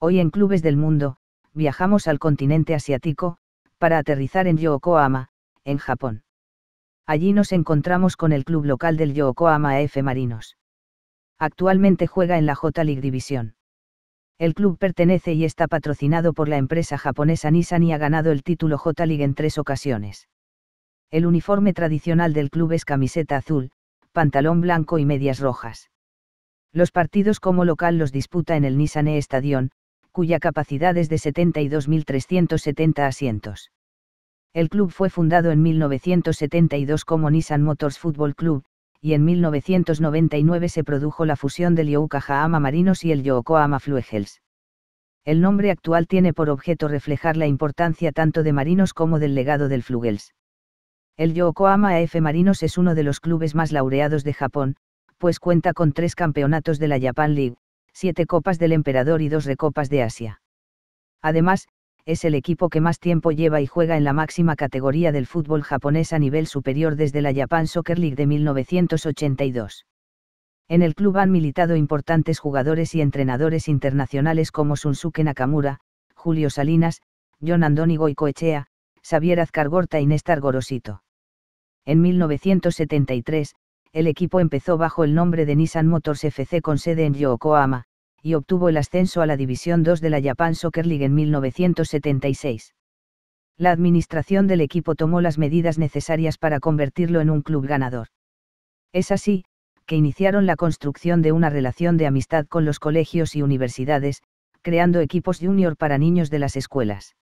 Hoy en Clubes del Mundo, viajamos al continente asiático, para aterrizar en Yokohama, en Japón. Allí nos encontramos con el club local del Yokohama F. Marinos actualmente juega en la J-League División. El club pertenece y está patrocinado por la empresa japonesa Nissan y ha ganado el título J-League en tres ocasiones. El uniforme tradicional del club es camiseta azul, pantalón blanco y medias rojas. Los partidos como local los disputa en el Nissan E cuya capacidad es de 72.370 asientos. El club fue fundado en 1972 como Nissan Motors Football Club, y en 1999 se produjo la fusión del Yokohama Marinos y el Yokohama Fluegels. El nombre actual tiene por objeto reflejar la importancia tanto de Marinos como del legado del Flugels. El Yokohama AF e Marinos es uno de los clubes más laureados de Japón, pues cuenta con tres campeonatos de la Japan League, siete copas del emperador y dos recopas de Asia. Además, es el equipo que más tiempo lleva y juega en la máxima categoría del fútbol japonés a nivel superior desde la Japan Soccer League de 1982. En el club han militado importantes jugadores y entrenadores internacionales como Sunsuke Nakamura, Julio Salinas, John y Coechea, Xavier Azcargorta y Néstor Gorosito. En 1973, el equipo empezó bajo el nombre de Nissan Motors FC con sede en Yokohama, y obtuvo el ascenso a la División 2 de la Japan Soccer League en 1976. La administración del equipo tomó las medidas necesarias para convertirlo en un club ganador. Es así, que iniciaron la construcción de una relación de amistad con los colegios y universidades, creando equipos junior para niños de las escuelas.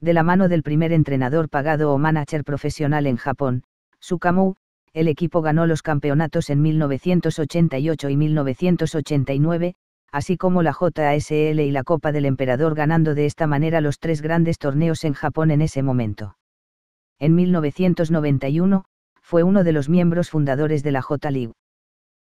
De la mano del primer entrenador pagado o manager profesional en Japón, Sukamu, el equipo ganó los campeonatos en 1988 y 1989, así como la JSL y la Copa del Emperador ganando de esta manera los tres grandes torneos en Japón en ese momento. En 1991, fue uno de los miembros fundadores de la J-League.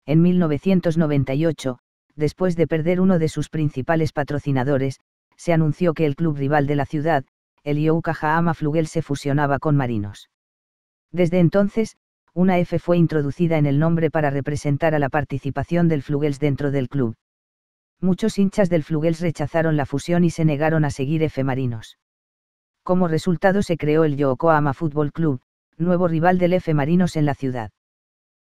En 1998, después de perder uno de sus principales patrocinadores, se anunció que el club rival de la ciudad, el Yokohama Flugel se fusionaba con Marinos. Desde entonces, una F fue introducida en el nombre para representar a la participación del Flugels dentro del club muchos hinchas del Flugels rechazaron la fusión y se negaron a seguir Marinos. Como resultado se creó el Yokohama Football Club, nuevo rival del F Marinos en la ciudad.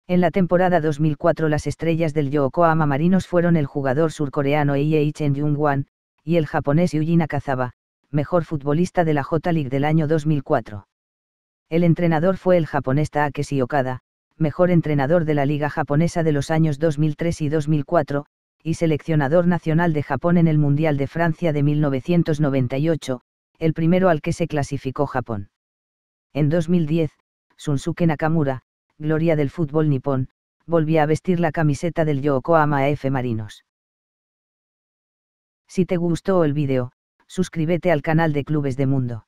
En la temporada 2004 las estrellas del Yokohama Marinos fueron el jugador surcoreano Ie Chen Jung-wan, y el japonés Yuji Kazaba, mejor futbolista de la J-League del año 2004. El entrenador fue el japonés Takeshi Okada, mejor entrenador de la liga japonesa de los años 2003 y 2004, y seleccionador nacional de Japón en el Mundial de Francia de 1998, el primero al que se clasificó Japón. En 2010, Sunsuke Nakamura, gloria del fútbol nipón, volvía a vestir la camiseta del Yokohama F. Marinos. Si te gustó el vídeo, suscríbete al canal de Clubes de Mundo.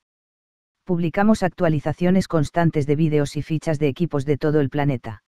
Publicamos actualizaciones constantes de vídeos y fichas de equipos de todo el planeta.